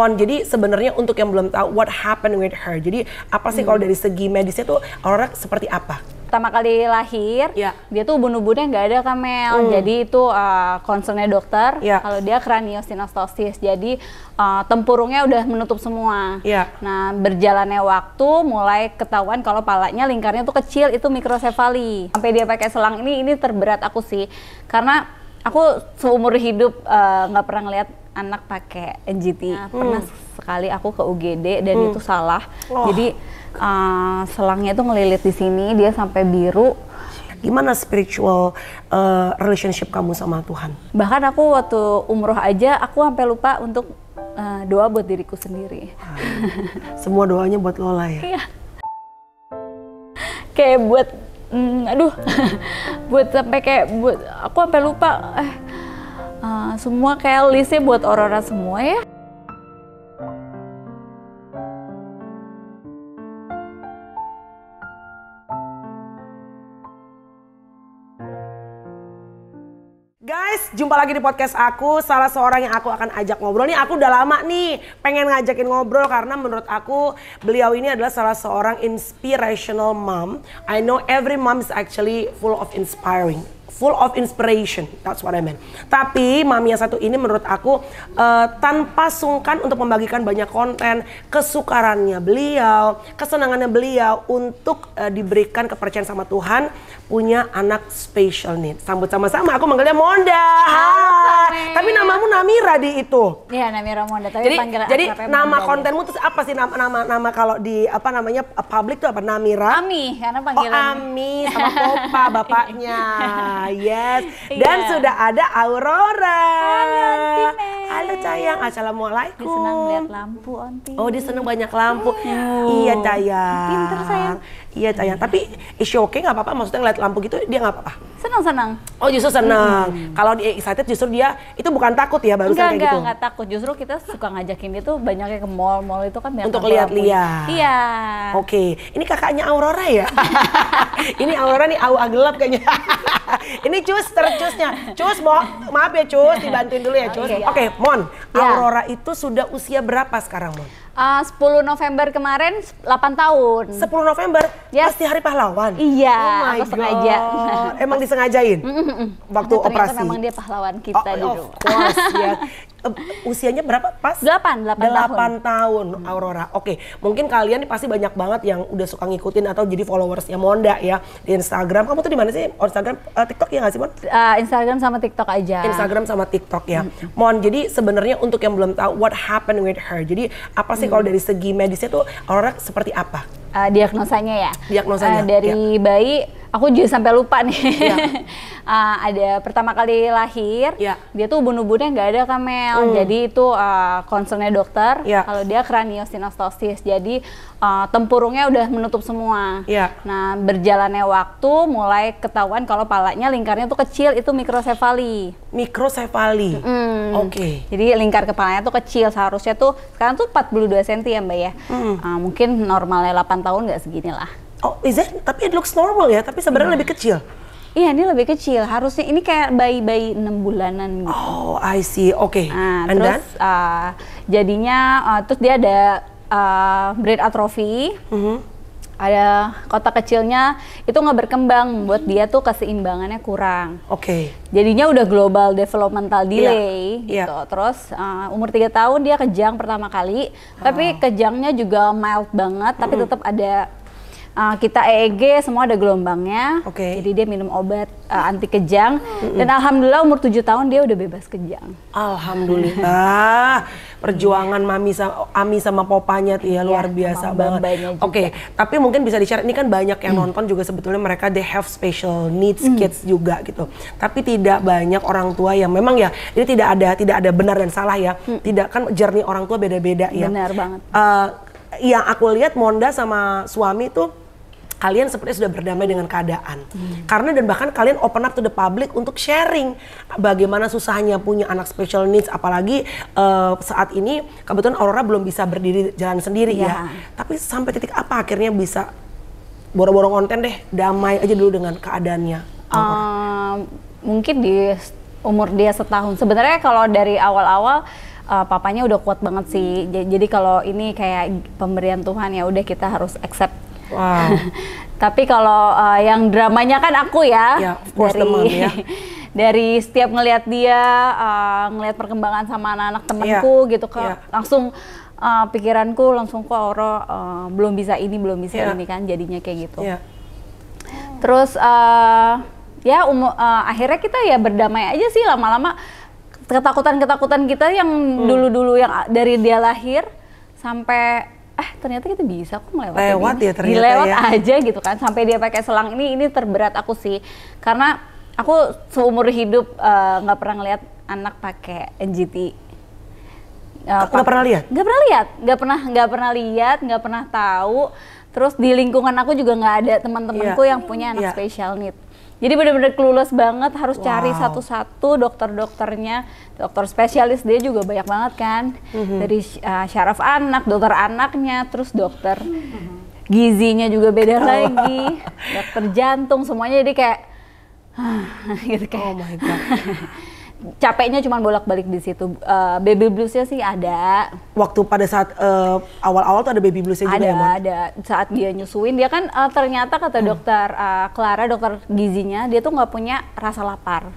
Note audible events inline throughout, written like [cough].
respon. Jadi sebenarnya untuk yang belum tahu what happened with her. Jadi apa sih hmm. kalau dari segi medisnya tuh Aurora seperti apa? pertama kali lahir, yeah. dia tuh bunuh bunuhnya nggak ada kamel, mm. jadi itu uh, concernnya dokter. Yeah. Kalau dia kraniosinostosis, jadi uh, tempurungnya udah menutup semua. Yeah. Nah berjalannya waktu, mulai ketahuan kalau palanya lingkarnya tuh kecil, itu mikrosefali. Sampai dia pakai selang ini, ini terberat aku sih, karena aku seumur hidup eh, nggak uh, pernah ngeliat anak pakai NGT. Nah, hmm. pernah sekali aku ke UGD dan hmm. itu salah. Oh. Jadi uh, selangnya itu ngelilit di sini, dia sampai biru. Gimana spiritual uh, relationship kamu sama Tuhan? Bahkan aku waktu umroh aja aku sampai lupa untuk uh, doa buat diriku sendiri. [laughs] Semua doanya buat Lola ya. Iya. Kayak buat mm, aduh [laughs] buat sampai kayak buat aku sampai lupa eh Uh, semua kayak listnya buat Aurora semua ya. Guys, jumpa lagi di podcast aku. Salah seorang yang aku akan ajak ngobrol nih, aku udah lama nih pengen ngajakin ngobrol karena menurut aku beliau ini adalah salah seorang inspirational mom. I know every mom is actually full of inspiring full of inspiration. That's what I meant. Tapi mami yang satu ini menurut aku uh, tanpa sungkan untuk membagikan banyak konten, kesukarannya beliau, kesenangannya beliau untuk uh, diberikan kepercayaan sama Tuhan punya anak special need. Sambut sama-sama aku manggilnya Monda. Hai. Tapi namamu Namira di itu. Iya, Namira Monda, tapi jadi, Jadi nama Monda kontenmu itu apa sih nama nama, nama kalau di apa namanya public tuh apa Namira? Ami, karena panggilan. Oh, Ami sama Popa [laughs] bapaknya yes. Iya. Dan yeah. sudah ada Aurora. Halo, Halo sayang, Assalamualaikum. Dia senang lihat lampu, Onti. Oh, dia senang banyak lampu. Yeah. Iya, sayang. Pinter, sayang. Iya, sayang. Tapi is okay nggak apa-apa? Maksudnya ngeliat lampu gitu, dia nggak apa-apa? Senang-senang. Oh, justru senang. Hmm. Kalau dia excited, justru dia itu bukan takut ya, barusan enggak, kayak enggak, gitu? Enggak, takut. Justru kita suka ngajakin dia tuh banyaknya ke mall. Mall itu kan Untuk lihat-lihat. Iya. iya. Oke. Okay. Ini kakaknya Aurora ya? [laughs] ini Aurora nih, Au gelap kayaknya. Ini cus, tercusnya. Cus, mo, maaf ya cus, dibantuin dulu ya cus. Oke, okay, okay, Mon, iya. Aurora ya. itu sudah usia berapa sekarang Mon? Eh, uh, 10 November kemarin 8 tahun. 10 November yes. pasti hari pahlawan. Iya, oh my God. [laughs] Emang disengajain mm, mm, mm, waktu Aduh, operasi. memang dia pahlawan kita oh, dulu. Of gitu. course, [laughs] ya. Usianya berapa pas? 8, 8, 8 tahun. tahun Aurora. Oke, okay. mungkin kalian pasti banyak banget yang udah suka ngikutin atau jadi followersnya Monda ya di Instagram. Kamu tuh di mana sih? Oh, Instagram, uh, TikTok ya nggak sih, Mon? Uh, Instagram sama TikTok aja. Instagram sama TikTok ya. Mon, jadi sebenarnya untuk yang belum tahu what happened with her. Jadi apa sih kalau dari segi medisnya tuh orang seperti apa uh, diagnosanya ya. Diagnosanya. Uh, dari ya. bayi aku juga sampai lupa nih. Ya. uh, [laughs] ada pertama kali lahir, ya. dia tuh ubun-ubunnya nggak ada kamel. Hmm. Jadi itu uh, concernnya dokter. Ya. Kalau dia kraniosinostosis, jadi uh, tempurungnya udah menutup semua. Ya. Nah berjalannya waktu mulai ketahuan kalau palanya lingkarnya tuh kecil itu mikrosefali. Mikrosefali. Hmm. Oke. Okay. Jadi lingkar kepalanya tuh kecil seharusnya tuh sekarang tuh 42 cm ya mbak ya. Hmm. Uh, mungkin normalnya 8 tahun nggak segini lah. Oh, is it? Tapi it looks normal ya, tapi sebenarnya yeah. Hmm. lebih kecil. Iya, ini lebih kecil. Harusnya ini kayak bayi-bayi 6 bulanan gitu. Oh, I see. Oke. Okay. Nah, And terus then? Uh, jadinya uh, terus dia ada uh, brain atrophy. Mm -hmm ada kota kecilnya itu nggak berkembang buat dia tuh keseimbangannya kurang. Oke. Okay. Jadinya udah global developmental iya, delay yeah. gitu. Yeah. Terus uh, umur tiga tahun dia kejang pertama kali, uh. tapi ah. kejangnya juga mild banget mm tapi tetap ada uh, kita EEG semua ada gelombangnya. Okay. Jadi dia minum obat uh, anti kejang mm-hmm. dan alhamdulillah umur 7 tahun dia udah bebas kejang. Alhamdulillah. Perjuangan mami sama Ami sama popanya tuh ya iya, luar ya, biasa banget. Oke, okay. tapi mungkin bisa di ini kan banyak yang mm. nonton juga sebetulnya mereka they have special needs mm. kids juga gitu. Tapi tidak banyak orang tua yang memang ya ini tidak ada tidak ada benar dan salah ya. Mm. Tidak kan jernih orang tua beda-beda ya. Benar banget. Uh, yang aku lihat Monda sama suami tuh kalian sepertinya sudah berdamai dengan keadaan. Hmm. Karena dan bahkan kalian open up to the public untuk sharing bagaimana susahnya punya anak special needs apalagi uh, saat ini kebetulan Aurora belum bisa berdiri jalan sendiri yeah. ya. Iya. Tapi sampai titik apa akhirnya bisa borong-borong konten deh, damai aja dulu dengan keadaannya. Eh, mungkin di umur dia setahun. Sebenarnya kalau dari awal-awal uh, papanya udah kuat banget sih. Jadi kalau ini kayak pemberian Tuhan ya udah kita harus accept. Wow. [laughs] Tapi kalau uh, yang dramanya kan aku ya. Yeah, ya, dari, ya. [laughs] dari setiap ngelihat dia, uh, ngelihat perkembangan sama anak-anak temanku yeah. gitu kan, yeah. langsung uh, pikiranku langsung kok Oro uh, belum bisa ini, belum bisa yeah. ini kan jadinya kayak gitu. Yeah. Terus uh, ya uh, akhirnya kita ya berdamai aja sih lama-lama ketakutan-ketakutan kita yang hmm. dulu-dulu hmm. yang dari dia lahir sampai eh ternyata kita bisa kok melewati lewat ya ternyata dilewat ya. aja gitu kan sampai dia pakai selang ini ini terberat aku sih karena aku seumur hidup eh, nggak uh, pernah ngeliat anak pakai NGT eh, nggak uh, pernah lihat nggak pernah lihat nggak pernah nggak pernah lihat nggak pernah tahu terus di lingkungan aku juga nggak ada teman-temanku yeah. yang punya anak yeah. special need jadi benar-benar clueless banget harus wow. cari satu-satu dokter-dokternya, dokter spesialis dia juga banyak banget kan. Mm-hmm. Dari uh, syaraf anak, dokter anaknya, terus dokter mm-hmm. gizinya juga beda oh. lagi, dokter jantung semuanya jadi kayak ah, [laughs] gitu kayak. Oh my god. [laughs] capeknya cuma bolak-balik di situ. Uh, baby bluesnya sih ada. Waktu pada saat eh, awal-awal uh, tuh ada baby bluesnya ada, juga ya, Mon? Ada, Saat dia nyusuin, dia kan uh, ternyata kata hmm. dokter uh, Clara, dokter gizinya, dia tuh nggak punya rasa lapar.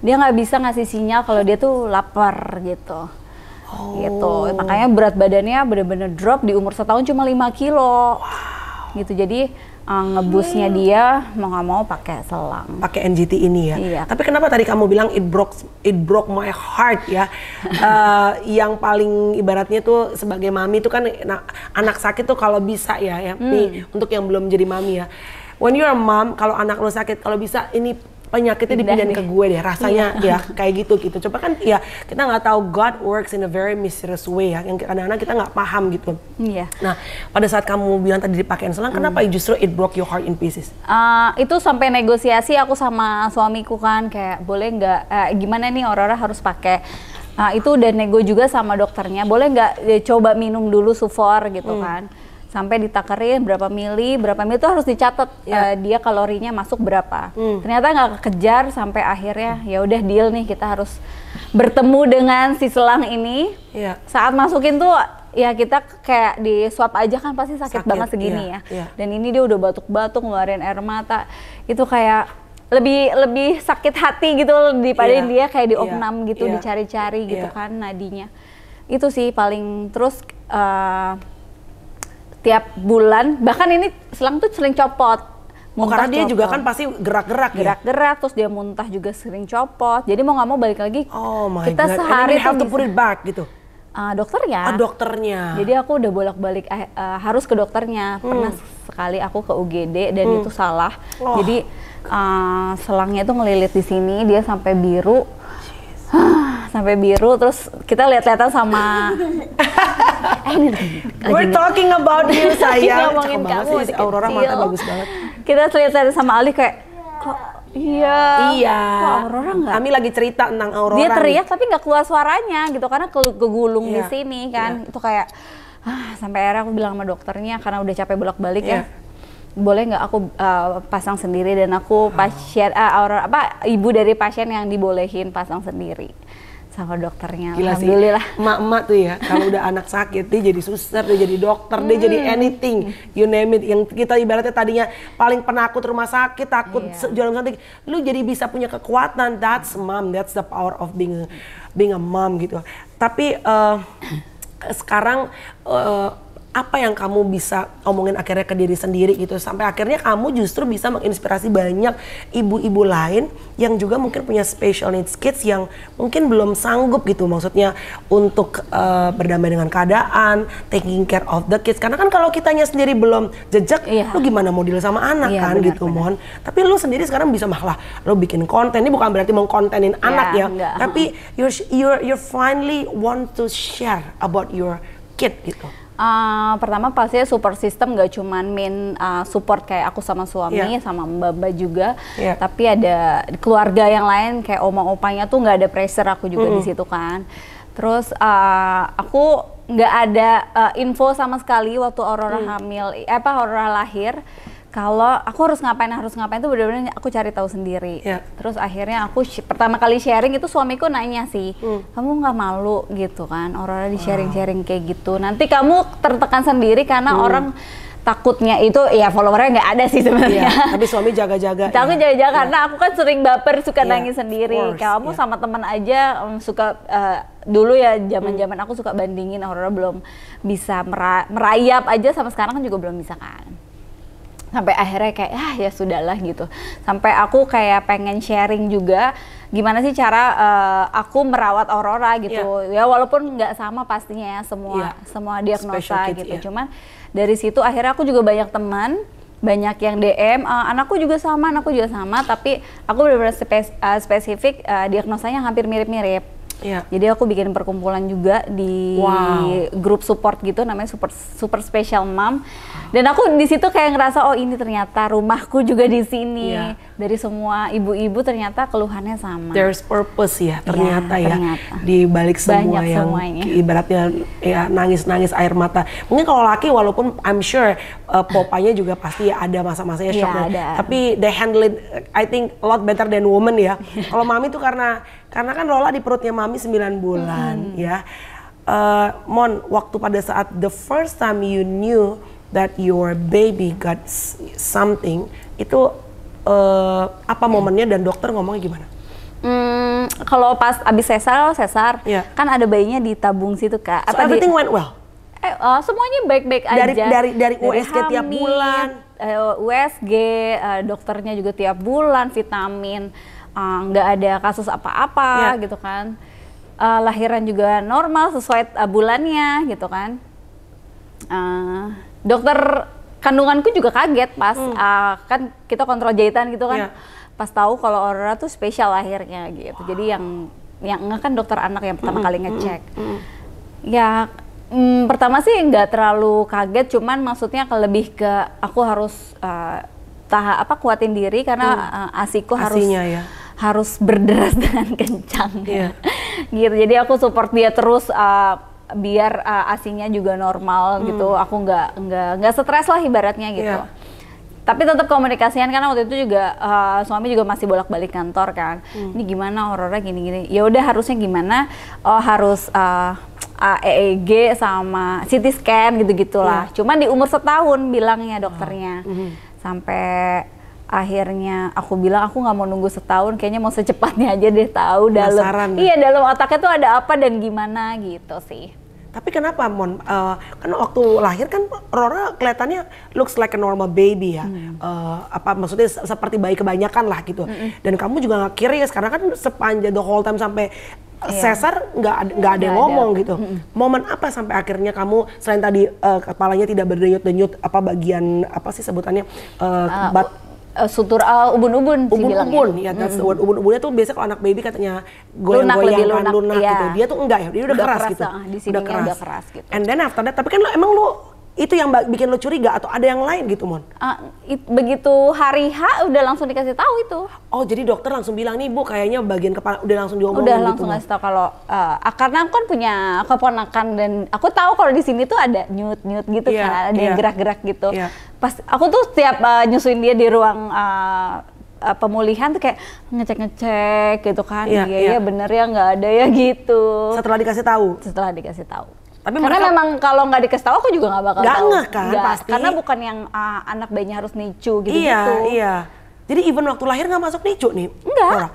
Dia nggak bisa ngasih sinyal kalau dia tuh lapar gitu. Oh. Gitu, makanya berat badannya bener-bener drop di umur setahun cuma 5 kilo. Wow. Gitu, jadi uh, ngebusnya hmm. dia mau nggak mau pakai selang. Pakai NGT ini ya. Iya. Tapi kenapa tadi kamu bilang it broke it broke my heart ya? uh, [laughs] yang paling ibaratnya tuh sebagai mami tuh kan nah, anak sakit tuh kalau bisa ya ya. Hmm. Nih untuk yang belum jadi mami ya. When you're a mom, kalau anak lo sakit, kalau bisa ini penyakitnya dipindahin ke gue deh rasanya yeah. ya kayak gitu gitu coba kan ya kita nggak tahu God works in a very mysterious way ya yang kadang-kadang kita nggak paham gitu yeah. nah pada saat kamu bilang tadi dipakein selang mm. kenapa hmm. justru it broke your heart in pieces uh, itu sampai negosiasi aku sama suamiku kan kayak boleh nggak eh, gimana nih Aurora harus pakai Nah, itu udah nego juga sama dokternya, boleh nggak ya, coba minum dulu sufor gitu hmm. kan sampai ditakerin berapa mili, berapa mili itu harus dicatat yeah. Ya. uh, dia kalorinya masuk berapa. Mm. Ternyata nggak kejar sampai akhirnya ya udah deal nih kita harus bertemu dengan si selang ini. Yeah. Saat masukin tuh ya kita kayak di swab aja kan pasti sakit, sakit banget segini yeah, ya. Yeah. Dan ini dia udah batuk-batuk ngeluarin air mata. Itu kayak lebih lebih sakit hati gitu daripada yeah. dia kayak di iya. opnam gitu yeah. dicari-cari gitu yeah. kan nadinya itu sih paling terus uh, tiap bulan bahkan ini selang tuh sering copot muntah oh, karena dia copot. juga kan pasti gerak-gerak ya? gerak-gerak ya? terus dia muntah juga sering copot jadi mau nggak mau balik lagi oh my kita God. sehari And have to put it back gitu uh, dokternya oh, dokternya jadi aku udah bolak-balik uh, harus ke dokternya hmm. pernah sekali aku ke UGD dan hmm. itu salah oh. jadi uh, selangnya tuh ngelilit di sini dia sampai biru [sighs] sampai biru terus kita lihat-lihatan sama [laughs] eh, We're talking about you [laughs] iya, sayang. ngomongin kamu sih, Aurora mata bagus banget. Kita lihat-lihatan sama Ali kayak kok Iya. Iya. Kok Aurora nggak? Kami lagi cerita tentang Aurora. Dia teriak tapi nggak keluar suaranya gitu karena kegulung di iya. sini kan. Iya. Itu kayak ah, sampai akhirnya aku bilang sama dokternya karena udah capek bolak-balik ya boleh nggak aku uh, pasang sendiri dan aku ah. pasien uh, eh, aura apa ibu dari pasien yang dibolehin pasang sendiri sama dokternya. Gila Alhamdulillah. Emak-emak tuh ya, kalau udah anak sakit dia jadi suster, dia jadi dokter, hmm. dia jadi hmm. anything, you name it. Yang kita ibaratnya tadinya paling penakut rumah sakit, takut yeah. Iya. jualan cantik. Lu jadi bisa punya kekuatan. That's mom, that's the power of being a, being a mom gitu. Tapi uh, sekarang uh, apa yang kamu bisa omongin akhirnya ke diri sendiri gitu sampai akhirnya kamu justru bisa menginspirasi banyak ibu-ibu lain yang juga mungkin punya special needs kids yang mungkin belum sanggup gitu maksudnya untuk uh, berdamai dengan keadaan taking care of the kids karena kan kalau kitanya sendiri belum jejak iya. lu gimana mau deal sama anak iya, kan benar, gitu mohon tapi lu sendiri sekarang bisa malah lu bikin konten ini bukan berarti mengkontenin yeah, anak ya enggak. tapi you you you finally want to share about your kid gitu Uh, pertama pastinya support system gak cuman main uh, support kayak aku sama suami yeah. sama mbak mbak juga yeah. tapi ada keluarga yang lain kayak oma opanya tuh nggak ada pressure aku juga mm di situ kan terus uh, aku nggak ada uh, info sama sekali waktu Aurora mm. hamil eh, apa Aurora lahir kalau aku harus ngapain harus ngapain itu benar-benar aku cari tahu sendiri. Yeah. Terus akhirnya aku pertama kali sharing itu suamiku nanya sih, hmm. kamu nggak malu gitu kan? orang-orang di sharing-sharing kayak gitu. Nanti kamu tertekan sendiri karena hmm. orang takutnya itu ya followernya nggak ada sih sebenarnya. Iya, tapi suami jaga-jaga. [laughs] Tapi ya. jaga-jaga ya. karena aku kan sering baper suka ya. nangis sendiri. Kamu ya. sama teman aja um, suka uh, dulu ya hmm. zaman-zaman aku suka bandingin Aurora belum bisa merayap aja sama sekarang kan juga belum bisa kan sampai akhirnya kayak ah ya sudahlah gitu sampai aku kayak pengen sharing juga gimana sih cara uh, aku merawat Aurora gitu yeah. ya walaupun nggak sama pastinya ya semua yeah. semua diagnosa kids, gitu yeah. cuman dari situ akhirnya aku juga banyak teman banyak yang DM uh, eh, anakku juga sama anakku juga sama tapi aku benar-benar spes uh, eh, spesifik uh, diagnosanya hampir mirip-mirip Yeah. Jadi aku bikin perkumpulan juga di wow. grup support gitu namanya super super special mom. Dan aku di situ kayak ngerasa oh ini ternyata rumahku juga di sini. Yeah. Dari semua ibu-ibu ternyata keluhannya sama. There's purpose ya iya, ternyata yeah, ya di balik semua Banyak yang semuanya. ibaratnya ya nangis-nangis air mata. Mungkin kalau laki walaupun I'm sure uh, popanya juga pasti ada masa-masanya iya, shock. ada. Tapi they handle it I think a lot better than woman ya. [laughs] kalau mami tuh karena karena kan Rola di perutnya mami 9 bulan hmm. ya. Uh, Mon, waktu pada saat the first time you knew that your baby got something, itu uh, apa iya. momennya dan dokter ngomongnya gimana? Hmm, kalau pas abis sesar, sesar, iya. yeah. kan ada bayinya ditabung situ kak. So everything di, went well. Eh, uh, semuanya baik-baik aja. Dari dari dari, dari USG hamil, tiap bulan. Uh, eh, USG, uh, dokternya juga tiap bulan, vitamin. Ah, nggak uh, ada kasus apa-apa yeah. gitu kan uh, lahiran juga normal sesuai uh, bulannya gitu kan uh, dokter kandunganku juga kaget pas mm. uh, kan kita kontrol jahitan gitu kan yeah. pas tahu kalau Aurora tuh spesial lahirnya gitu wow. jadi yang yang kan dokter anak yang pertama mm kali hmm, ngecek mm ya mm, pertama sih nggak terlalu kaget cuman maksudnya ke lebih ke aku harus uh, tahap apa kuatin diri karena hmm. uh, asiku harus ya harus berderas [laughs] dengan kencang yeah. gitu jadi aku support dia terus uh, biar uh, eh, asinya juga normal hmm. gitu aku nggak nggak nggak stres lah ibaratnya gitu yeah tapi tetap komunikasian karena waktu itu juga uh, suami juga masih bolak-balik kantor kan hmm. ini gimana Aurora gini-gini ya udah harusnya gimana oh harus uh, EEG sama CT scan gitu gitulah yeah. cuman di umur setahun bilangnya oh. dokternya oh. mm -hmm. sampai akhirnya aku bilang aku nggak mau nunggu setahun kayaknya mau secepatnya aja deh tahu dalam Masaran. Ya? iya dalam otaknya tuh ada apa dan gimana gitu sih tapi kenapa Mon? Uh, kan waktu lahir kan Rora kelihatannya looks like a normal baby ya. Hmm. Uh, apa maksudnya seperti bayi kebanyakan lah gitu. Hmm. Dan kamu juga nggak curious karena kan sepanjang the whole time sampai iya. cesar sesar nggak nggak ada yang ngomong ada. gitu. Hmm. Momen apa sampai akhirnya kamu selain tadi uh, kepalanya tidak berdenyut-denyut apa bagian apa sih sebutannya uh, uh, bat Uh, sutur uh, ubun-ubun ubun-ubun ya, ya mm. ubun-ubunnya tuh biasanya kalau anak baby katanya goyang goyang lunak, lunak, lunak iya. gitu dia tuh enggak ya dia udah, udah keras, keras gitu uh, di udah keras. udah keras gitu and then after that tapi kan lo emang lo itu yang bikin lo curiga atau ada yang lain gitu mon? Uh, it, begitu hari H udah langsung dikasih tahu itu. Oh jadi dokter langsung bilang nih bu kayaknya bagian kepala udah langsung diomongin Udah gitu, langsung ngasih tau kalau uh, karena aku kan punya keponakan dan aku tahu kalau di sini tuh ada nyut nyut gitu yeah, kan ada yeah. Iya. gerak-gerak gitu. Yeah. Pas aku tuh setiap uh, nyusuin dia di ruang uh, pemulihan tuh kayak ngecek-ngecek gitu kan. Iya, yeah, iya, iya, bener ya nggak ada ya gitu. Setelah dikasih tahu. Setelah dikasih tahu tapi karena mereka, memang kalau nggak dikasih tahu aku juga nggak bakal gak tahu. kan gak, pasti. Karena bukan yang uh, anak bayinya harus nicu gitu Iya, iya. Jadi even waktu lahir nggak masuk nicu nih? Enggak. Orang.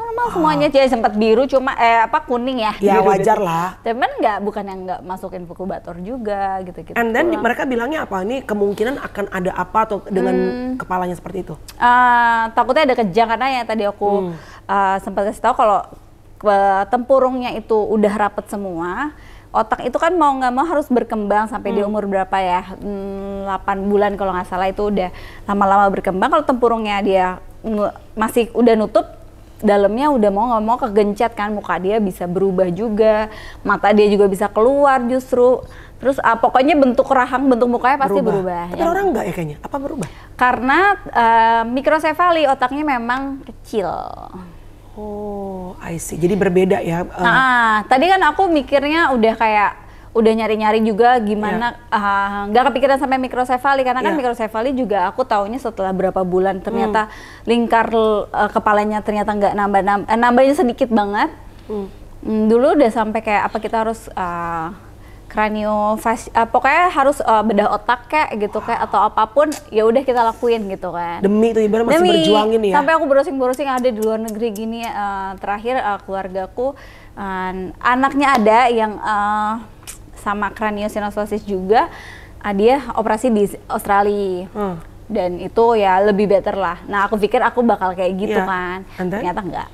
Normal semuanya semuanya oh. sempat biru cuma eh apa kuning ya. Ya gitu. wajar lah lah. kan nggak bukan yang nggak masukin inkubator juga gitu-gitu. And then pulang. mereka bilangnya apa? Ini kemungkinan akan ada apa atau dengan hmm. kepalanya seperti itu? Uh, takutnya ada kejang karena ya tadi aku hmm. uh, sempat kasih tahu kalau eh, tempurungnya itu udah rapet semua otak itu kan mau nggak mau harus berkembang sampai hmm. di umur berapa ya hmm, 8 bulan kalau nggak salah itu udah lama-lama berkembang kalau tempurungnya dia masih udah nutup dalamnya udah mau nggak mau kegencet kan muka dia bisa berubah juga mata dia juga bisa keluar justru terus uh, pokoknya bentuk rahang bentuk mukanya pasti berubah, berubah tapi ya. orang nggak ya kayaknya apa berubah karena uh, mikrosefali otaknya memang kecil Oh, I see. Jadi berbeda ya. Uh. Nah, ah, tadi kan aku mikirnya udah kayak udah nyari-nyari juga gimana ya. ah, nggak yeah. uh, kepikiran sampai mikrosefali karena yeah. kan ya. mikrosefali juga aku taunya setelah berapa bulan ternyata mm. lingkar uh, kepalanya ternyata nggak nambah nambah eh, nambahnya sedikit banget. Mm. Mm, dulu udah sampai kayak apa kita harus uh, kranio uh, eh, pokoknya harus uh, bedah otak kayak gitu kayak atau apapun ya udah kita lakuin gitu kan demi itu ibarat masih berjuangin ya sampai aku browsing browsing ada di luar negeri gini uh, terakhir uh, keluargaku uh, anaknya ada yang uh, sama kraniosinostosis juga uh, dia operasi di Australia hmm. dan itu ya lebih better lah nah aku pikir aku bakal kayak gitu yeah. kan ternyata enggak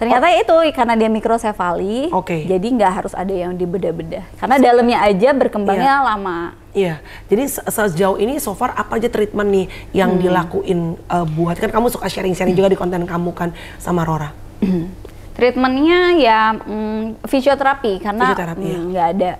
Ternyata oh. itu karena dia mikrosefali, okay. jadi nggak harus ada yang dibedah-bedah. Karena dalamnya aja berkembangnya iya. lama. Iya, jadi sejauh ini so far apa aja treatment nih yang hmm. dilakuin uh, buat kan kamu suka sharing-sharing juga di konten kamu kan sama Rora. [clears throat] Treatmentnya ya mm, fisioterapi karena fisioterapi, ya. mm, nggak ada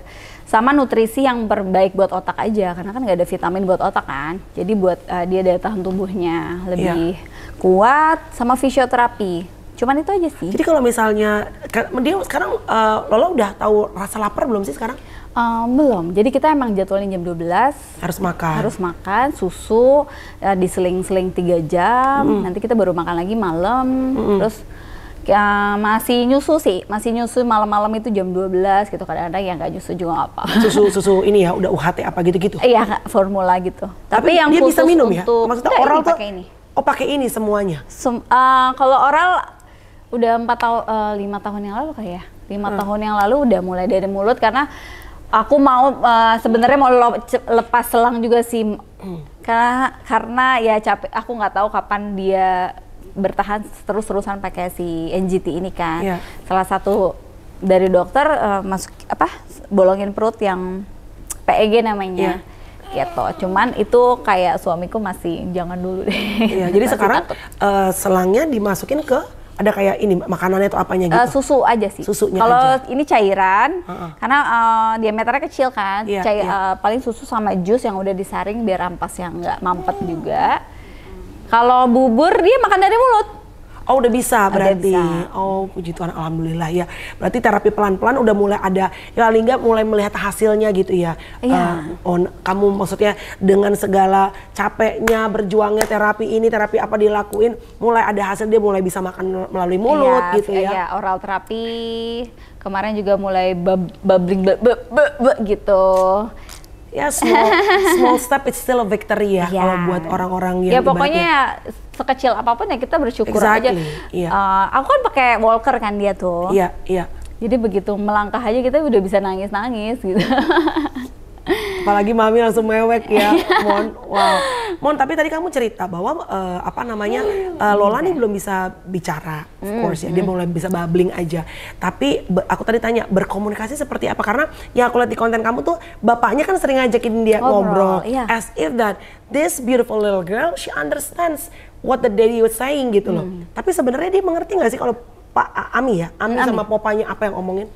sama nutrisi yang berbaik buat otak aja karena kan nggak ada vitamin buat otak kan jadi buat uh, dia daya tahan tubuhnya iya. lebih yeah. kuat sama fisioterapi Cuman itu aja sih. Jadi kalau misalnya kan dia sekarang uh, eh, Lola udah tahu rasa lapar belum sih sekarang? Um, belum. Jadi kita emang jadwalnya jam 12 harus makan. Harus makan susu ya, diseling-seling tiga jam. Mm. Nanti kita baru makan lagi malam. Mm -mm. Terus ya, masih nyusu sih, masih nyusu malam-malam itu jam 12 gitu kadang-kadang ya nggak nyusu juga apa. Susu [laughs] susu ini ya udah UHT apa gitu-gitu. Iya, formula gitu. Tapi, Tapi yang dia bisa minum ya? untuk, ya? Maksudnya oral tuh ini. Oh pakai ini semuanya? Sem uh, kalau oral udah empat tahun uh, eh, lima tahun yang lalu kayak lima hmm. tahun yang lalu udah mulai dari mulut karena aku mau uh, sebenarnya mau lepas selang juga sih hmm. karena karena ya capek aku nggak tahu kapan dia bertahan terus-terusan pakai si NGT ini kan yeah. salah satu dari dokter uh, eh, masuk apa bolongin perut yang PEG namanya. Yeah gitu. Cuman itu kayak suamiku masih jangan dulu deh. Iya, jadi [laughs] sekarang uh, selangnya dimasukin ke ada kayak ini makanannya atau apanya eh, gitu? Uh, susu aja sih. Susunya Kalau ini cairan, uh -uh. karena uh, diameternya kecil kan, yeah, Cair, yeah. Iya. Uh, paling susu sama jus yang udah disaring biar ampas yang nggak mampet juga. Kalau bubur dia makan dari mulut. Oh udah bisa berarti. bisa. Oh puji Tuhan alhamdulillah ya. Berarti terapi pelan-pelan udah mulai ada ya lingga mulai melihat hasilnya gitu ya. Iya. Uh, on kamu maksudnya dengan segala capeknya berjuangnya terapi ini terapi apa dilakuin mulai ada hasil dia mulai bisa makan melalui iya, mulut iya, gitu ya. Iya oral terapi kemarin juga mulai bubbling bub, bub, bub, bub, gitu ya small [laughs] small step it's still a victory ya, yeah. kalau buat orang-orang yang ya pokoknya ya, sekecil apapun ya kita bersyukur exactly. aja. Iya. Yeah. Uh, aku kan pakai walker kan dia tuh. Iya yeah, iya. Yeah. Jadi begitu melangkah aja kita udah bisa nangis nangis gitu. [laughs] Apalagi mami langsung mewek ya, Mon. Wow. Mon, tapi tadi kamu cerita bahwa uh, apa namanya uh, Lola nih belum bisa bicara, of hmm, course ya, dia hmm. mulai bisa babbling aja. Tapi aku tadi tanya berkomunikasi seperti apa karena yang aku lihat di konten kamu tuh bapaknya kan sering ngajakin dia ngobrol, yeah. as if that this beautiful little girl she understands what the daddy was saying gitu loh. mm. Tapi sebenarnya dia mengerti nggak sih kalau Pak Ami ya, Ami, Ami sama popanya apa yang omongin?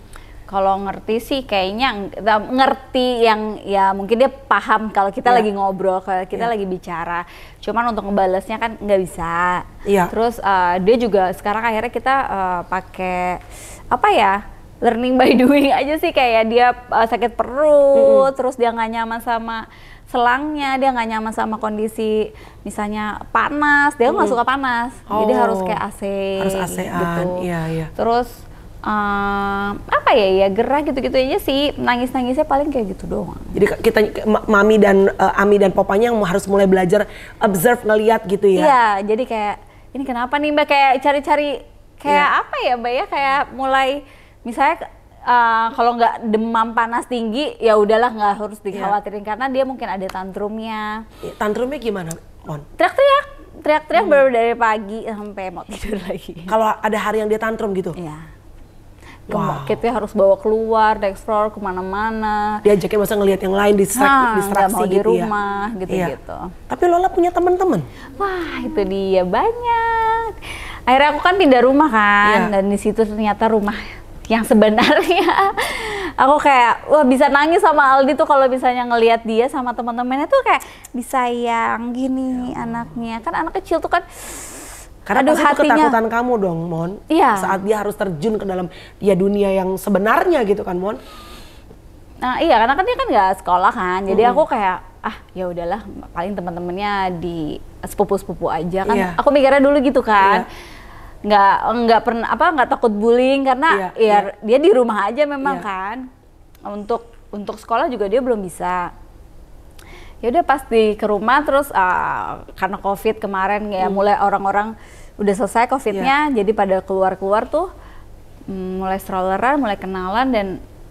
Kalau ngerti sih kayaknya ngerti yang ya mungkin dia paham kalau kita yeah. lagi ngobrol, kalau kita yeah. lagi bicara. Cuman untuk ngebalesnya kan nggak bisa. Yeah. Terus uh, dia juga sekarang akhirnya kita uh, pakai apa ya? Learning by [laughs] doing aja sih kayak dia uh, sakit perut, mm -hmm. terus dia nggak nyaman sama selangnya dia nggak nyaman sama kondisi misalnya panas dia nggak mm. suka panas oh. jadi harus oh. kayak AC harus AC gitu. iya iya terus um, apa ya ya gerah gitu-gitu aja sih nangis-nangisnya paling kayak gitu doang. Jadi kita mami dan uh, Ami dan papanya yang harus mulai belajar observe ngeliat gitu ya. Iya, jadi kayak ini kenapa nih Mbak kayak cari-cari kayak yeah. apa ya Mbak ya kayak mulai misalnya Uh, kalau nggak demam panas tinggi ya udahlah nggak harus iya. dikhawatirin yeah. karena dia mungkin ada tantrumnya. Iya, tantrumnya gimana, Mon? Teriak-teriak, teriak-teriak hmm. baru dari pagi sampai mau tidur lagi. Kalau ada hari yang dia tantrum gitu? Iya. Yeah Wow. Kita harus bawa keluar, explore kemana-mana. Diajakin masa ngelihat yang lain, distrak, nah, distraksi mau gitu di ya. rumah, ya. gitu-gitu. Iya. Tapi Lola punya teman-teman? Wah, itu dia banyak. Akhirnya aku kan pindah rumah kan, iya. dan di situ ternyata rumah yang sebenarnya [laughs] aku kayak wah bisa nangis sama Aldi tuh kalau misalnya ngelihat dia sama teman-temannya tuh kayak bisa gini ya. anaknya kan anak kecil tuh kan karena Aduh, pasti hatinya. ketakutan kamu dong, Mon. Iya. Saat dia harus terjun ke dalam ya dunia yang sebenarnya gitu kan, Mon. Nah, iya karena kan dia kan nggak sekolah kan. Jadi mm aku kayak ah ya udahlah paling teman-temannya di sepupu-sepupu aja kan. Iya. Aku mikirnya dulu gitu kan. Iya. nggak nggak pernah apa nggak takut bullying karena yeah, ya yeah. dia di rumah aja memang yeah. kan untuk untuk sekolah juga dia belum bisa ya udah pasti ke rumah terus uh, karena covid kemarin ya hmm. mulai orang-orang udah selesai covidnya yeah. jadi pada keluar-keluar tuh mm, mulai strolleran mulai kenalan dan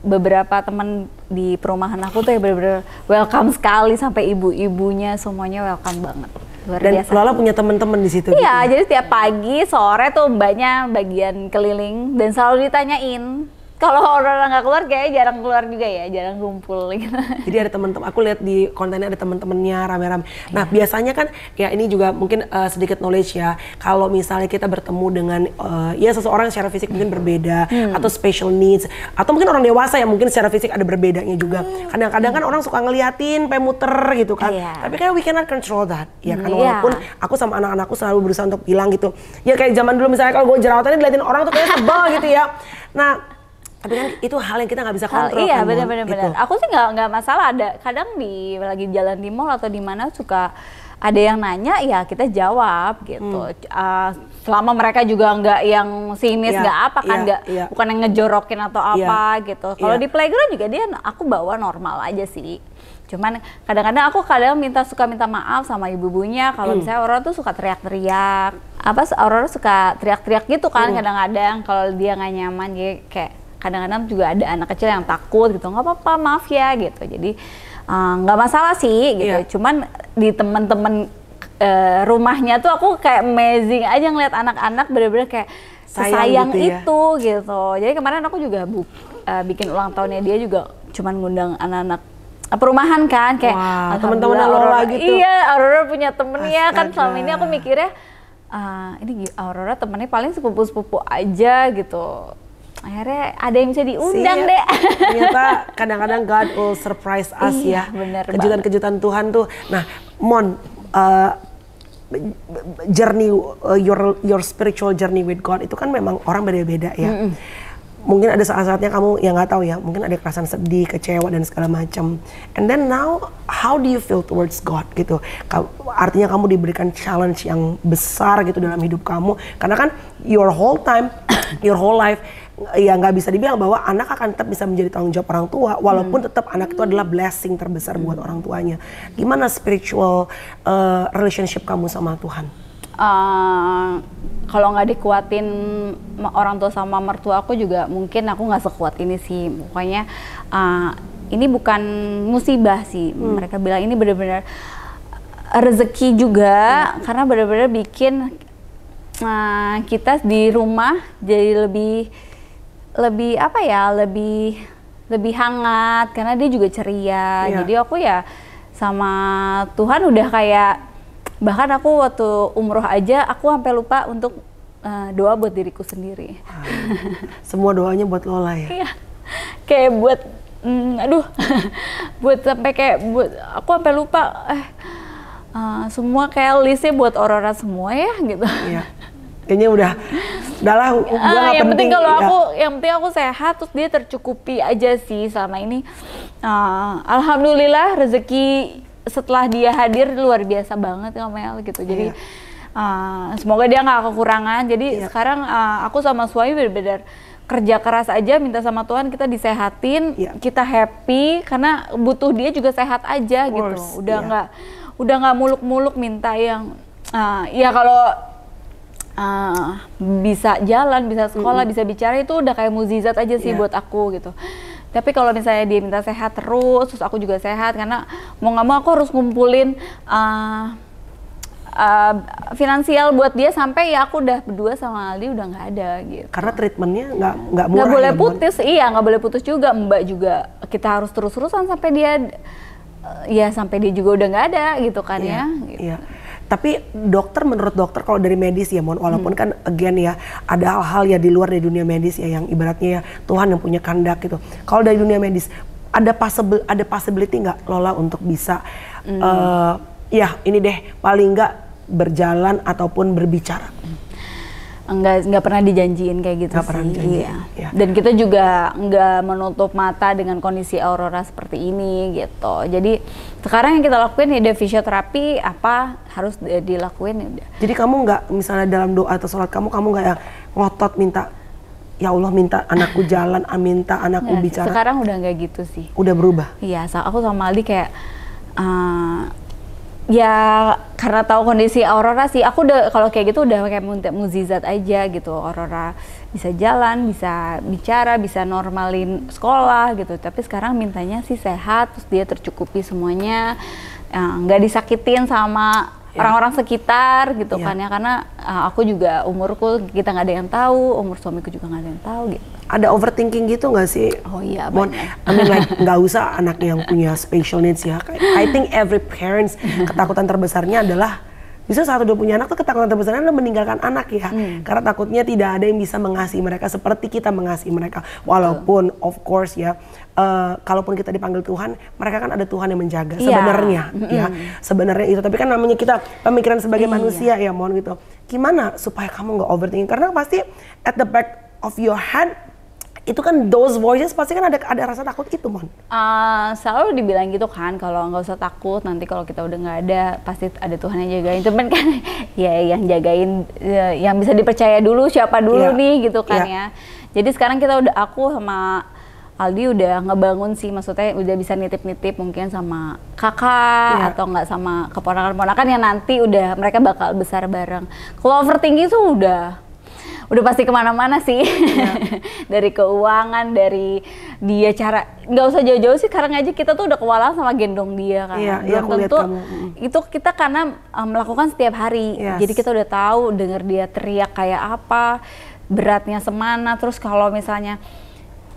beberapa teman di perumahan aku tuh ya bener-bener welcome sekali sampai ibu-ibunya semuanya welcome banget luar dan biasa. Lala punya teman-teman di situ. Iya, gitu. Ya? jadi setiap pagi, sore tuh banyak bagian keliling dan selalu ditanyain kalau orang nggak keluar kayak jarang keluar juga ya, jarang kumpul [laughs] gitu. Jadi ada teman-teman, aku lihat di kontennya ada teman-temannya rame-rame. Iya. Nah, biasanya kan ya ini juga mungkin uh, sedikit knowledge ya. Kalau misalnya kita bertemu dengan uh, ya seseorang secara fisik mungkin berbeda hmm. atau special needs atau mungkin orang dewasa yang mungkin secara fisik ada berbedanya juga. Hmm. Kadang-kadang hmm. kan orang suka ngeliatin, pemuter gitu kan. Yeah. Tapi kan we cannot control that. Ya kan hmm, iya. walaupun aku sama anak-anakku selalu berusaha untuk bilang gitu. Ya kayak zaman dulu misalnya kalau gue jerawatannya diliatin orang tuh kayak sebel gitu ya. Nah, tapi kan itu hal yang kita nggak bisa kontrol iya kan, benar-benar gitu. aku sih nggak nggak masalah ada kadang di lagi jalan di mall atau di mana suka ada yang nanya ya kita jawab gitu hmm. uh, selama mereka juga nggak yang sinis iya, nggak yeah, apa kan iya, nggak yeah, yeah. bukan yang ngejorokin atau iya, apa gitu kalau di playground juga dia aku bawa normal aja sih cuman kadang-kadang aku kadang minta suka minta maaf sama ibu-ibunya kalau hmm. misalnya orang tuh suka teriak-teriak apa orang suka teriak-teriak gitu kan hmm. kadang-kadang hmm. kalau dia nggak nyaman dia kayak kadang-kadang juga ada anak kecil yang takut gitu nggak apa-apa maaf ya gitu jadi eh, nggak uh, masalah sih gitu yeah. cuman di teman-teman uh, eh, rumahnya tuh aku kayak amazing aja ngeliat anak-anak bener-bener kayak sayang gitu ya. itu gitu jadi kemarin aku juga bu, uh, bikin ulang tahunnya dia juga cuman ngundang anak-anak perumahan kan kayak wow, teman-teman Aurora, Aurora gitu iya Aurora punya temennya kan, Astaga. kan selama ini aku mikirnya uh, ini Aurora temennya paling sepupu-sepupu aja gitu akhirnya ada yang bisa diundang si, deh. Ternyata [laughs] kadang-kadang God will surprise us iya, ya. Kejutan-kejutan Tuhan tuh. Nah, Mon, uh, journey uh, your your spiritual journey with God itu kan memang orang beda-beda ya. Mm -mm. Mungkin ada saat-saatnya kamu yang nggak tahu ya, mungkin ada perasaan sedih, kecewa dan segala macam. And then now, how do you feel towards God gitu? Artinya kamu diberikan challenge yang besar gitu dalam hidup kamu, karena kan your whole time, [coughs] your whole life ya nggak bisa dibilang bahwa anak akan tetap bisa menjadi tanggung jawab orang tua walaupun hmm. tetap anak itu adalah blessing terbesar hmm. buat orang tuanya gimana spiritual uh, relationship kamu sama Tuhan uh, kalau nggak dikuatin orang tua sama mertua aku juga mungkin aku nggak sekuat ini sih pokoknya uh, ini bukan musibah sih hmm. mereka bilang ini benar-benar rezeki juga hmm. karena benar-benar bikin uh, kita di rumah jadi lebih lebih apa ya lebih lebih hangat karena dia juga ceria yeah. jadi aku ya sama Tuhan udah kayak bahkan aku waktu umroh aja aku sampai lupa untuk uh, doa buat diriku sendiri ah, semua doanya buat Lola ya iya. kayak buat mm, aduh [laughs] buat sampai kayak buat aku sampai lupa eh uh, semua kayak listnya buat orang-orang semua ya gitu iya kayaknya udah udah lah uh, yang penting, penting kalau ya. aku yang penting aku sehat terus dia tercukupi aja sih selama ini uh, alhamdulillah rezeki setelah dia hadir luar biasa banget Kamel gitu jadi yeah. Iya. uh, semoga dia nggak kekurangan jadi yeah. sekarang uh, aku sama suami benar-benar kerja keras aja minta sama Tuhan kita disehatin yeah. kita happy karena butuh dia juga sehat aja gitu udah iya. nggak yeah. udah nggak muluk-muluk minta yang uh, ya kalau uh, bisa jalan, bisa sekolah, mm -hmm. bisa bicara itu udah kayak muzizat aja sih yeah. buat aku gitu. Tapi kalau misalnya dia minta sehat terus, terus aku juga sehat karena mau nggak mau aku harus ngumpulin uh, uh, finansial buat dia sampai ya aku udah berdua sama Aldi udah nggak ada gitu. Karena treatmentnya nggak nggak murah. Nggak boleh ya, putus, murah. iya nggak boleh putus juga Mbak juga kita harus terus terusan sampai dia eh, ya sampai dia juga udah nggak ada gitu kan yeah, ya. Iya. Gitu. Yeah. Tapi dokter menurut dokter kalau dari medis ya mohon walaupun hmm. kan again ya ada hal-hal ya di luar dari dunia medis ya yang ibaratnya ya Tuhan yang punya kandak gitu. Kalau dari dunia medis ada possible ada possibility nggak Lola untuk bisa hmm. uh, ya ini deh paling nggak berjalan ataupun berbicara. Hmm nggak nggak pernah dijanjiin kayak gitu gak sih. Iya. iya. Dan kita juga nggak menutup mata dengan kondisi aurora seperti ini gitu. Jadi sekarang yang kita lakuin ya fisioterapi apa harus dilakuin ya. Jadi kamu nggak misalnya dalam doa atau sholat kamu kamu nggak ya ngotot minta ya Allah minta anakku jalan, ah, minta anakku bicara. Sekarang udah nggak gitu sih. Udah berubah. Iya, aku sama Aldi kayak uh, ya karena tahu kondisi Aurora sih aku udah kalau kayak gitu udah kayak muzizat aja gitu Aurora bisa jalan bisa bicara bisa normalin sekolah gitu tapi sekarang mintanya sih sehat terus dia tercukupi semuanya ya, nggak ya, disakitin sama ya. orang-orang ya. sekitar gitu ya. kan ya karena eh, aku juga umurku kita nggak ada yang tahu umur suamiku juga nggak ada yang tahu gitu ada overthinking gitu nggak sih? Oh iya Mon, banyak. I mean like nggak usah anak yang punya special needs ya. I think every parents ketakutan terbesarnya adalah bisa saat udah punya anak tuh ketakutan terbesarnya adalah meninggalkan anak ya hmm. karena takutnya tidak ada yang bisa mengasihi mereka seperti kita mengasihi mereka walaupun Betul. of course ya uh, kalaupun kita dipanggil Tuhan mereka kan ada Tuhan yang menjaga yeah. sebenarnya mm-hmm. ya sebenarnya itu tapi kan namanya kita pemikiran sebagai yeah. manusia ya mohon gitu gimana supaya kamu nggak overthinking karena pasti at the back of your head itu kan those voices pasti kan ada ada rasa takut itu mon uh, selalu dibilang gitu kan kalau nggak usah takut nanti kalau kita udah nggak ada pasti ada Tuhan yang jagain cuman kan [laughs] ya yang jagain ya, yang bisa dipercaya dulu siapa dulu yeah. nih gitu kan yeah. ya jadi sekarang kita udah aku sama Aldi udah ngebangun sih, maksudnya udah bisa nitip-nitip mungkin sama kakak yeah. atau nggak sama keponakan-keponakan yang nanti udah mereka bakal besar bareng. Kalau overthinking tuh udah udah pasti kemana-mana sih yeah. [laughs] dari keuangan dari dia cara nggak usah jauh-jauh sih sekarang aja kita tuh udah kewalahan sama gendong dia kan yeah, iya, iya, tentu kamu. itu kita karena um, melakukan setiap hari yes. jadi kita udah tahu dengar dia teriak kayak apa beratnya semana terus kalau misalnya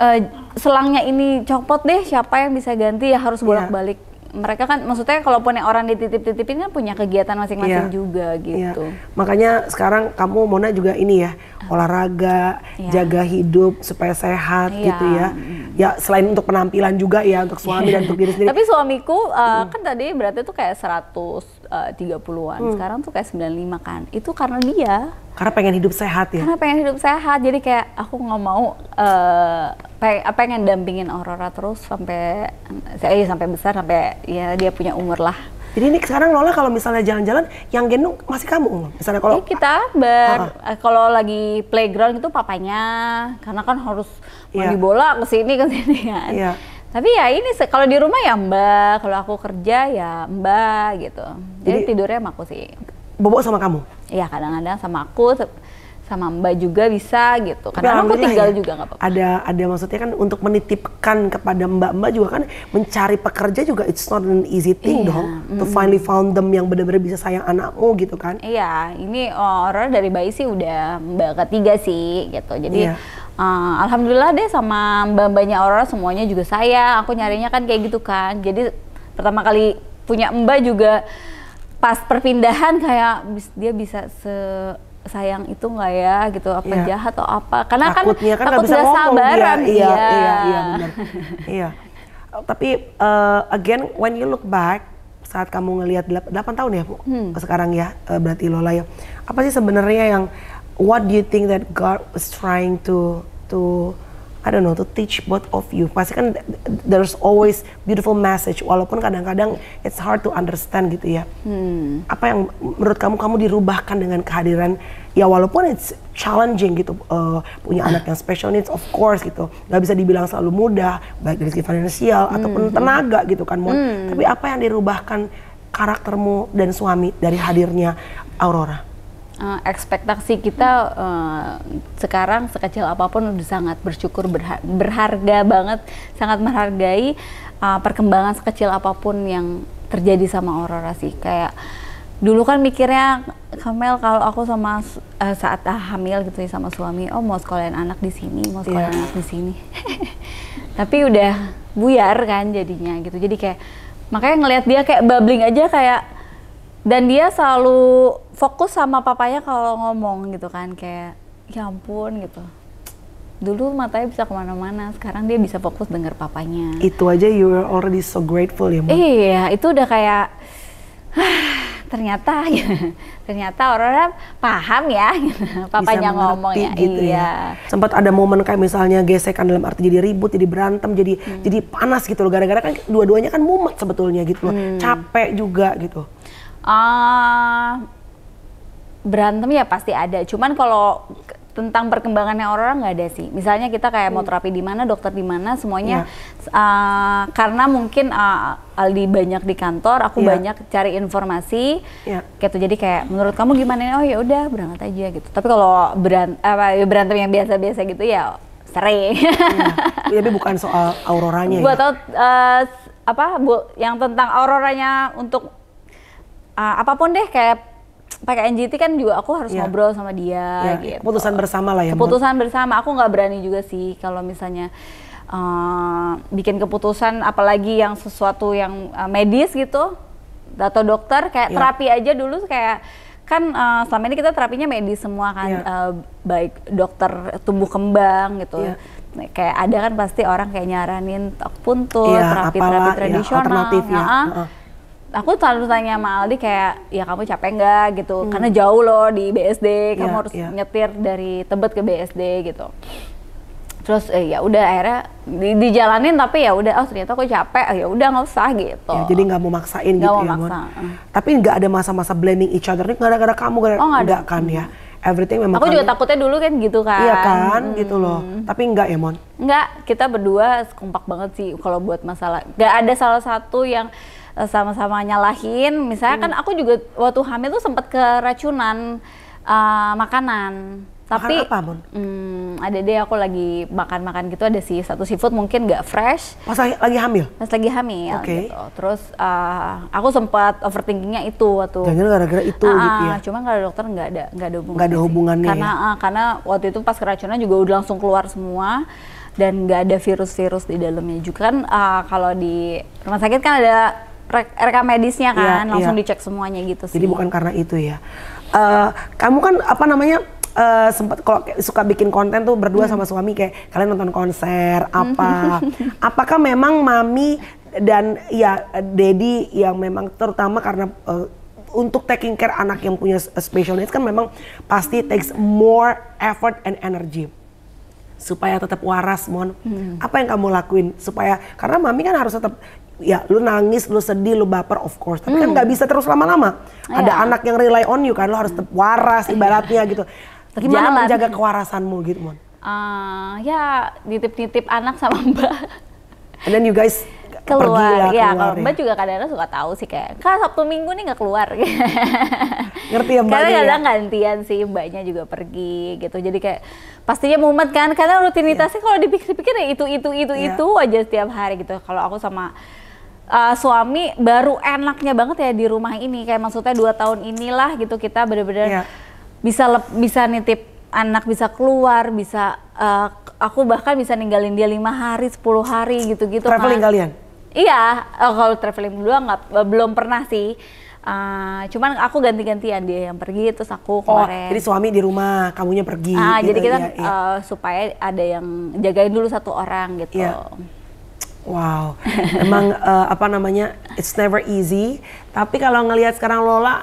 uh, selangnya ini copot deh siapa yang bisa ganti ya harus iya. bolak-balik mereka kan maksudnya kalaupun yang orang dititip-titipin kan punya kegiatan masing-masing yeah. juga iya. gitu. Yeah. Makanya sekarang kamu Mona juga ini ya olahraga, yeah. jaga hidup supaya sehat yeah. gitu ya. Ya selain untuk penampilan juga ya untuk suami dan iya. untuk diri sendiri. Tapi suamiku uh, kan tadi berarti tuh kayak 100 Eh, uh, 30-an. Hmm. Sekarang tuh kayak 95 kan. Itu karena dia. Karena pengen hidup sehat ya. Karena pengen hidup sehat. Jadi kayak aku nggak mau uh, pengen dampingin Aurora terus sampai eh, iya, sampai besar sampai ya dia punya umur lah. Jadi ini sekarang Lola kalau misalnya jalan-jalan yang gendong masih kamu, misalnya kalau ya, kita ber ah. eh, kalau lagi playground itu papanya, karena kan harus mandi yeah. bola ke sini ke sini kan. Yeah tapi ya ini kalau di rumah ya mbak kalau aku kerja ya mbak gitu jadi, jadi tidurnya sama aku sih bobo sama kamu iya kadang-kadang sama aku sama mbak juga bisa gitu karena aku tinggal ya, juga nggak apa-apa ada ada maksudnya kan untuk menitipkan kepada mbak-mbak juga kan mencari pekerja juga it's not an easy thing iya. dong mm to finally found them yang benar-benar bisa sayang anakmu gitu kan iya ini orang dari bayi sih udah mbak ketiga sih gitu jadi iya Uh, Alhamdulillah deh sama mbak-mbaknya Aurora semuanya juga saya. Aku nyarinya kan kayak gitu kan. Jadi pertama kali punya mbak juga pas perpindahan kayak dia bisa se sayang itu nggak ya gitu apa yeah. jahat atau apa karena kan Takutnya kan, kan takut nggak iya, sabaran iya, dia. iya iya iya, iya, benar. iya. tapi uh, again when you look back saat kamu ngelihat 8 tahun ya hmm. sekarang ya eh, berarti Lola ya apa sih sebenarnya yang what do you think that God was trying to to I don't know to teach both of you. Pasti kan there's always beautiful message walaupun kadang-kadang it's hard to understand gitu ya. Hmm. Apa yang menurut kamu kamu dirubahkan dengan kehadiran ya walaupun it's challenging gitu uh, punya anak yang special needs of course gitu. nggak bisa dibilang selalu mudah baik dari segi finansial hmm. ataupun tenaga gitu kan. Mon. Hmm. Tapi apa yang dirubahkan karaktermu dan suami dari hadirnya Aurora? uh, ekspektasi kita uh, sekarang sekecil apapun udah sangat bersyukur berha berharga banget sangat menghargai uh, perkembangan sekecil apapun yang terjadi sama Aurora sih kayak dulu kan mikirnya Kamel kalau aku sama uh, saat uh, hamil gitu ya sama suami oh mau sekolahin anak di sini mau iya. sekolahin yeah. anak di sini [laughs] tapi udah buyar kan jadinya gitu jadi kayak makanya ngelihat dia kayak bubbling aja kayak dan dia selalu fokus sama papanya kalau ngomong gitu kan kayak ya ampun gitu dulu matanya bisa kemana-mana sekarang dia bisa fokus dengar papanya itu aja you are already so grateful ya Ma. iya itu udah kayak [sighs] ternyata [laughs] ternyata orang orang paham ya [laughs] papanya ngomong ya gitu ya. iya ya. sempat ada momen kayak misalnya gesekan dalam arti jadi ribut jadi berantem jadi hmm. jadi panas gitu loh gara-gara kan dua-duanya kan mumet sebetulnya gitu loh hmm. capek juga gitu uh, berantem ya pasti ada. Cuman kalau tentang perkembangannya orang-orang nggak ada sih. Misalnya kita kayak hmm. mau terapi di mana, dokter di mana, semuanya yeah. Ya. uh, karena mungkin uh, Aldi banyak di kantor, aku yeah. banyak cari informasi. Yeah. Gitu. Jadi kayak menurut kamu gimana? Oh ya udah berangkat aja gitu. Tapi kalau berant apa, ya berantem yang biasa-biasa gitu ya sering. yeah. Tapi bukan soal auroranya. Buat ya? uh, apa bu, yang tentang auroranya untuk uh, apapun deh kayak pakai NGT kan juga aku harus yeah. ngobrol sama dia yeah. gitu. Keputusan bersama lah ya. Keputusan bersama. Aku nggak berani juga sih kalau misalnya uh, bikin keputusan apalagi yang sesuatu yang uh, medis gitu atau dokter kayak yeah. terapi aja dulu kayak kan uh, selama ini kita terapinya medis semua kan yeah. Iya. uh, baik dokter tumbuh kembang gitu. Yeah kayak ada kan pasti orang kayak nyaranin tok puntur iya, terapi-terapi iya, tradisional. Yeah, alternatif ya. ya. uh -uh aku selalu tanya sama Aldi kayak ya kamu capek nggak gitu hmm. karena jauh loh di BSD kamu ya, harus yeah. nyetir dari Tebet ke BSD gitu terus eh, ya udah akhirnya di, dijalanin tapi ya udah oh ternyata aku capek ya udah nggak usah gitu ya, jadi nggak mau maksain gak gitu mau ya maksa. Eh. tapi nggak ada masa-masa blending each other nih gara-gara kamu gara gara oh, enggak kan ya hmm. everything memang aku kami, juga kan- takutnya dulu kan gitu kan iya kan hmm. gitu loh hmm. tapi enggak ya mon enggak kita berdua kompak banget sih kalau buat masalah nggak ada salah satu yang Eh, sama-sama nyalahin misalnya kan hmm. kan aku juga waktu hamil tuh sempat keracunan uh, makanan tapi makan apa bun? Hmm, ada deh aku lagi makan-makan gitu ada sih satu seafood mungkin gak fresh pas lagi, hamil pas lagi hamil okay. gitu terus uh, aku sempat overthinkingnya itu waktu jangan gara-gara itu uh, gitu ah, ya cuma kalau dokter nggak ada nggak ada hubungan gak ada hubungannya karena ya? uh, karena waktu itu pas keracunan juga udah langsung keluar semua dan nggak ada virus-virus di dalamnya juga kan uh, kalau di rumah sakit kan ada rekam medisnya iya, kan, ya, langsung ya. dicek semuanya gitu sih. Jadi bukan karena itu ya. Uh, kamu kan apa namanya uh, eh, sempat kalau suka bikin konten tuh berdua hmm. sama suami kayak kalian nonton konser hmm. apa? [laughs] Apakah memang mami dan ya daddy yang memang terutama karena uh, untuk taking care anak yang punya special needs kan memang pasti hmm. takes more effort and energy supaya tetap waras mon hmm. apa yang kamu lakuin supaya karena mami kan harus tetap ya lu nangis, lu sedih, lu baper of course. Tapi kan hmm. kan nggak bisa terus lama-lama. Yeah. Ada anak yang rely on you kan, lu harus tetap waras iya. ibaratnya gitu. Gimana Jalan. menjaga kewarasanmu gitu, Mon? Uh, ya nitip-nitip anak sama Mbak. And then you guys keluar, pergi ya, keluar, ya. Iya, mbak juga kadang-kadang suka tahu sih kayak, kan Sabtu Minggu nih nggak keluar. [laughs] Ngerti ya Mbak? Karena kadang ya? gantian sih Mbaknya juga pergi gitu, jadi kayak pastinya mumet kan, karena rutinitasnya yeah. kalau dipikir-pikir ya itu itu itu yeah. itu aja setiap hari gitu. Kalau aku sama uh, suami baru enaknya banget ya di rumah ini kayak maksudnya dua tahun inilah gitu kita bener-bener yeah. bisa lep, bisa nitip anak bisa keluar bisa uh, aku bahkan bisa ninggalin dia lima hari sepuluh hari gitu-gitu kan. traveling Mas. kalian iya uh, kalau traveling dulu nggak belum pernah sih Uh, cuman aku ganti-gantian dia yang pergi terus aku oh, kemarin. Oh, jadi suami di rumah, kamunya pergi. Uh, gitu, jadi kita iya, iya. Uh, supaya ada yang jagain dulu satu orang gitu. Yeah. Wow, emang uh, [laughs] eh, apa namanya? It's never easy. Tapi kalau ngelihat sekarang Lola,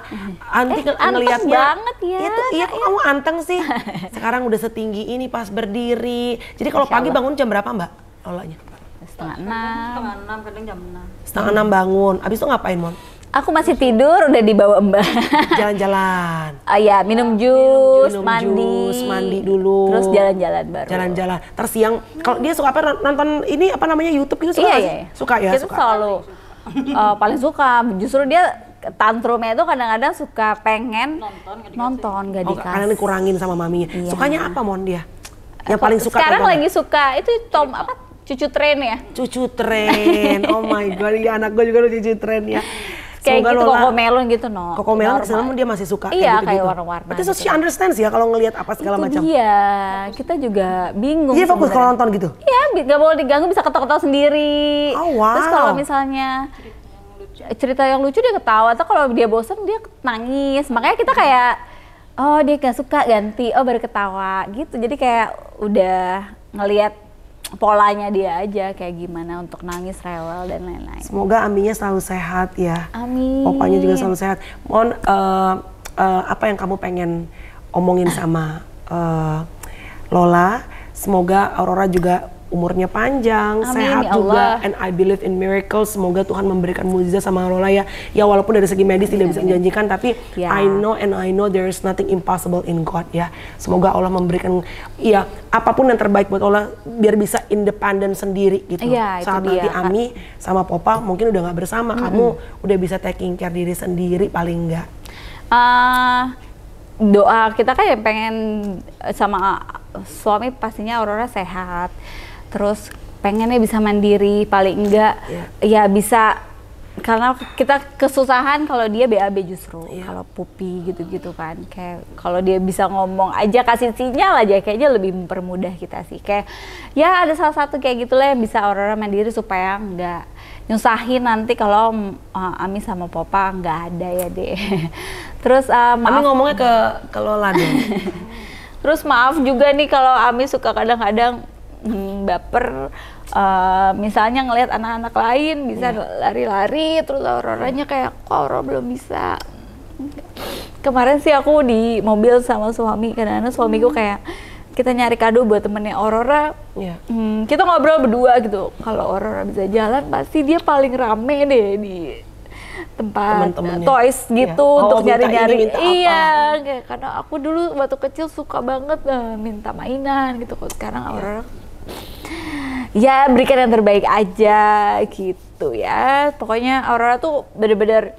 anti eh, eh ngelihatnya banget ya. Itu ya iya kok kamu anteng sih. [laughs] Sekarang udah setinggi ini pas berdiri. Jadi kalau pagi bangun jam berapa Mbak? Lolanya? Setengah enam. Setengah enam kadang jam enam. Setengah enam bangun. Abis itu ngapain Mon? Aku masih tidur udah dibawa Mbak. [laughs] Jalan-jalan. Oh iya, minum jus, minum, mandi. Jus, mandi dulu. Terus jalan-jalan baru. Jalan-jalan. Terus kalau dia suka apa nonton ini apa namanya YouTube gitu suka iya, iya, iya. Suka ya, Kita suka. selalu uh, paling suka. Justru dia tantrumnya itu kadang-kadang suka pengen nonton gak dikasih. Nonton, gak oh, dikasih. Oh, karena dikurangin sama maminya. Iya. Sukanya apa Mon dia? Eh, Yang paling suka Sekarang apa? lagi suka itu Tom apa? Cucu tren ya? Cucu tren. Oh my god, ya anak gue juga lu cucu tren ya kayak gitu Lola, melon gitu no. Koko melon, sebelum dia masih suka Iya kayak, gitu, kayak warna-warna. Berarti so, gitu. she understands ya kalau ngelihat apa segala macam. Iya, kita juga bingung. Iya fokus kalau nonton gitu. Iya, nggak boleh diganggu bisa ketawa-ketawa sendiri. Oh, wow. Terus kalau misalnya cerita yang lucu dia ketawa atau kalau dia bosan dia nangis makanya kita kayak oh dia gak suka ganti oh baru ketawa gitu jadi kayak udah ngelihat polanya dia aja kayak gimana untuk nangis rewel dan lain-lain. Semoga Aminya selalu sehat ya. Amin. juga selalu sehat. Mohon uh, uh, apa yang kamu pengen omongin sama uh, Lola? Semoga Aurora juga umurnya panjang, Amin, sehat ya juga. And I believe in miracles. Semoga Tuhan memberikan mukjizat sama Lola ya. Ya walaupun dari segi medis Amin, tidak bisa menjanjikan, tapi ya. I know and I know there is nothing impossible in God ya. Semoga Allah memberikan ya apapun yang terbaik buat Allah biar bisa independen sendiri gitu. Ya, Saat nanti Ami sama Papa mungkin udah nggak bersama, mm -hmm. kamu udah bisa taking care diri sendiri paling enggak. Uh, ah, doa kita kan ya pengen sama suami pastinya Aurora sehat terus pengennya bisa mandiri paling enggak yeah. ya bisa karena kita kesusahan kalau dia BAB justru yeah. kalau pupi gitu-gitu kan kayak kalau dia bisa ngomong aja kasih sinyal aja kayaknya lebih mempermudah kita sih kayak ya ada salah satu kayak gitulah yang bisa Aurora mandiri supaya enggak nyusahin nanti kalau uh, Ami sama Papa enggak ada ya deh [laughs] terus uh, maaf, Ami ngomongnya ke kalau [laughs] Lado terus maaf juga nih kalau Ami suka kadang-kadang baper uh, misalnya ngelihat anak-anak lain bisa iya. lari-lari yeah. terus auroranya kayak kok aurora belum bisa kemarin sih aku di mobil sama suami karena suamiku hmm. kayak kita nyari kado buat temennya Aurora yeah. hmm, kita ngobrol berdua gitu kalau Aurora bisa jalan pasti dia paling rame deh di tempat toys iya. gitu yeah. oh, untuk nyari-nyari iya kayak karena aku dulu waktu kecil suka banget uh, minta mainan gitu kok sekarang yeah. Aurora ya berikan yang terbaik aja gitu ya pokoknya Aurora tuh bener-bener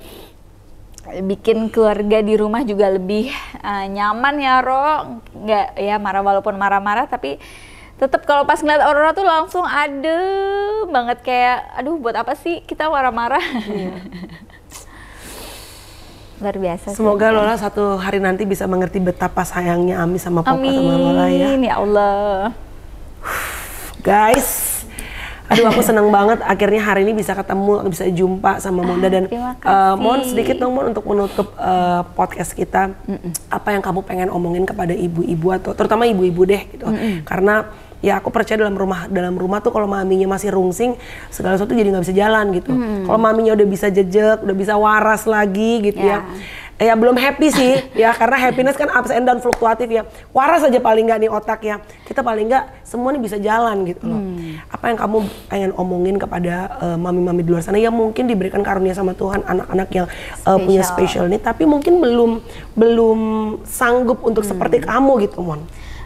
bikin keluarga di rumah juga lebih uh, nyaman ya Ro nggak ya marah walaupun marah-marah tapi tetap kalau pas ngeliat Aurora tuh langsung ada banget kayak aduh buat apa sih kita marah-marah iya. [laughs] luar biasa semoga sih, Lola satu hari nanti bisa mengerti betapa sayangnya Ami sama Papa Amin, sama Lola ya Amin ya Allah guys. Aduh aku seneng banget akhirnya hari ini bisa ketemu, bisa jumpa sama Monda dan uh, Mon sedikit dong Mon untuk menutup uh, podcast kita. Mm -mm. Apa yang kamu pengen omongin kepada ibu-ibu atau terutama ibu-ibu deh gitu. Mm -mm. Karena ya aku percaya dalam rumah dalam rumah tuh kalau maminya masih rungsing segala sesuatu jadi nggak bisa jalan gitu hmm. kalau maminya udah bisa jejek udah bisa waras lagi gitu yeah. ya, ya ya belum happy sih [laughs] ya karena happiness kan ups and down fluktuatif ya waras aja paling nggak nih otak ya kita paling nggak semua ini bisa jalan gitu loh hmm. apa yang kamu pengen omongin kepada mami eh, mami-mami di luar sana ya mungkin diberikan karunia sama Tuhan anak-anak yang uh, punya special nih tapi mungkin belum belum sanggup untuk hmm. seperti kamu gitu mon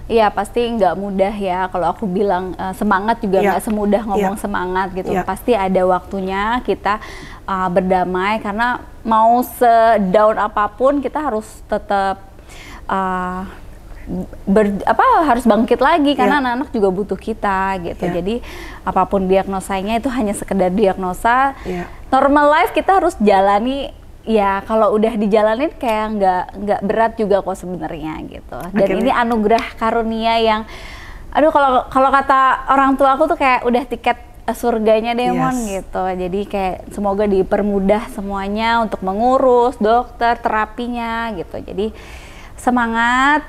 Iya pasti nggak mudah ya kalau aku bilang uh, semangat juga iya. nggak ya. semudah iya. ngomong ya. semangat gitu ya. pasti ada waktunya kita uh, berdamai karena mau sedown apapun kita harus tetap uh, ber, apa harus bangkit lagi karena iya. anak-anak yeah. juga butuh kita gitu. Yeah. Jadi apapun diagnosanya itu hanya sekedar diagnosa. Yeah. Normal life kita harus jalani ya kalau udah dijalanin kayak nggak nggak berat juga kok sebenarnya gitu. Dan Akhirnya. ini anugerah karunia yang aduh kalau kalau kata orang tua aku tuh kayak udah tiket surganya Demon yes. gitu. Jadi kayak semoga dipermudah semuanya untuk mengurus dokter terapinya gitu. Jadi semangat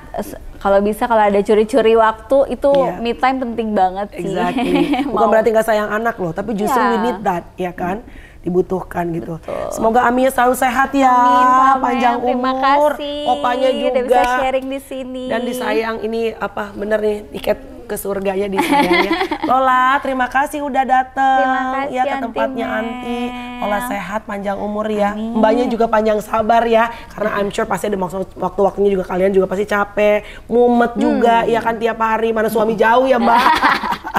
kalau bisa kalau ada curi-curi waktu itu yeah. me time penting banget sih. Exactly. [laughs] Bukan berarti nggak sayang anak loh, tapi justru yeah. we iya. need that ya kan. Hmm dibutuhkan gitu. Betul. Semoga Amia selalu sehat ya, Amin, panjang umur. Kasih. Opanya juga bisa sharing di sini. Dan disayang ini apa bener nih tiket ke surganya di sini ya. [laughs] Lola, terima kasih udah datang, ya ke tempatnya Anti. Lola sehat, panjang umur ya. Amin. Mbaknya juga panjang sabar ya, karena I'm sure pasti ada waktu-waktunya juga kalian juga pasti capek, mumet juga, hmm. ya kan tiap hari mana suami jauh ya Mbak.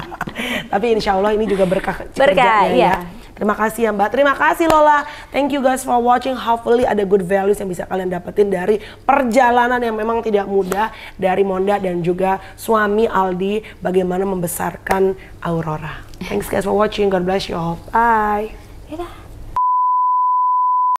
[laughs] Tapi insya Allah ini juga berkah. Berkah, ya. Ya. Terima kasih ya Mbak. Terima kasih Lola. Thank you guys for watching. Hopefully ada good values yang bisa kalian dapetin dari perjalanan yang memang tidak mudah dari Monda dan juga suami Aldi bagaimana membesarkan Aurora. Thanks guys for watching. God bless you all. Bye. Dadah.